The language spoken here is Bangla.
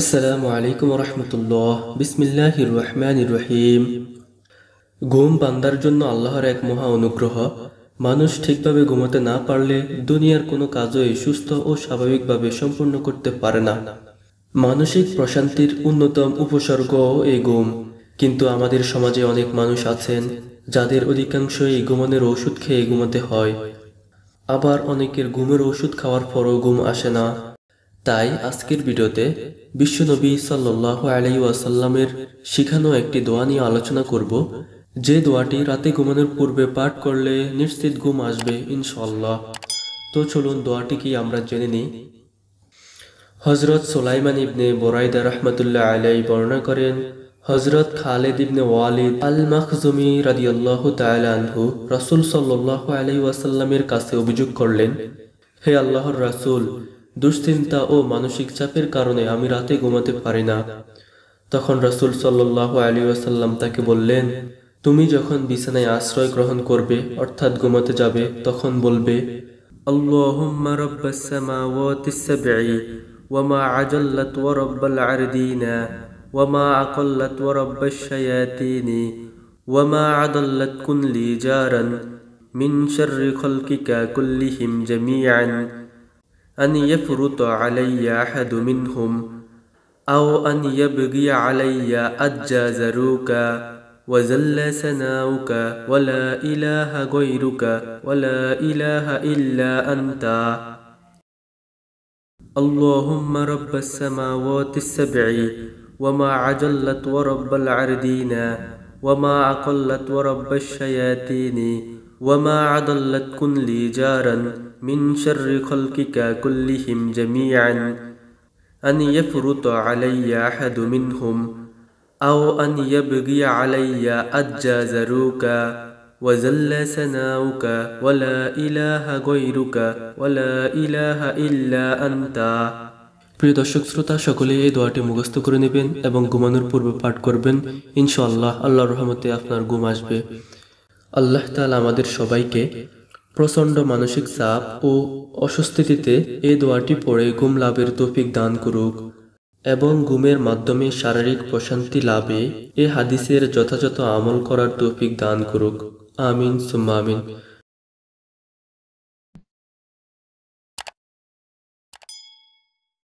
আসসালামু আলাইকুম রহমতুল্লাহ বিসমিল্লাহ রহমান রহিম ঘুম বান্দার জন্য আল্লাহর এক মহা অনুগ্রহ মানুষ ঠিকভাবে ঘুমাতে না পারলে দুনিয়ার কোনো কাজই সুস্থ ও স্বাভাবিকভাবে সম্পূর্ণ করতে পারে না মানসিক প্রশান্তির অন্যতম উপসর্গ এই ঘুম কিন্তু আমাদের সমাজে অনেক মানুষ আছেন যাদের অধিকাংশই ঘুমানোর ওষুধ খেয়ে ঘুমাতে হয় আবার অনেকের ঘুমের ওষুধ খাওয়ার পরও ঘুম আসে না তাই আজকের ভিডিওতে বিশ্বনবী সাল্লাহ আলাই আসাল্লামের শিখানো একটি দোয়া নিয়ে আলোচনা করব যে দোয়াটি রাতে ঘুমানোর পূর্বে পাঠ করলে নিশ্চিত ঘুম আসবে ইনশাল্লাহ তো চলুন দোয়াটি কি আমরা জেনে নিই হজরত সোলাইমান ইবনে বোরাইদা রহমতুল্লাহ আলাই বর্ণনা করেন হজরত খালেদ ইবনে ওয়ালিদ আল মাখজুমি রাদিয়াল্লাহ তালাহু রসুল সাল্লাহ আলাই ওয়াসাল্লামের কাছে অভিযোগ করলেন হে আল্লাহর রাসুল দুশ্চিন্তা ও মানসিক চাপের কারণে আমি রাতে ঘুমাতে পারি না তখন রসুল সাল্লাহ আলী আসাল্লাম তাকে বললেন তুমি যখন বিছানায় আশ্রয় গ্রহণ করবে অর্থাৎ ঘুমাতে যাবে তখন বলবে আল্লাহ أن يفرط علي أحد منهم أو أن يبغي علي أجازروك زروك وزل سناؤك ولا إله غيرك ولا إله إلا أنت اللهم رب السماوات السبع وما عجلت ورب العردين وما أقلت ورب الشياطين وما عدلت كن لي جارا من شر خلقك كلهم جميعا أن يفرط علي أحد منهم أو أن يبغي علي أجا أجازروك وزل سناؤك ولا إله غيرك ولا إله إلا أنت প্রিয় দর্শক শ্রোতা সকলে এই দোয়াটি মুখস্থ করে নেবেন এবং ঘুমানোর পূর্বে পাঠ করবেন ইনশাআল্লাহ আল্লাহর রহমতে আপনার ঘুম আসবে আল্লাহ তালা আমাদের সবাইকে প্রচণ্ড মানসিক চাপ ও অস্বস্তিতে এই দোয়াটি পড়ে ঘুম লাভের তৌফিক দান করুক এবং ঘুমের মাধ্যমে শারীরিক প্রশান্তি লাভে এ হাদিসের যথাযথ আমল করার তৌফিক দান করুক আমিন সুম্মা আমিন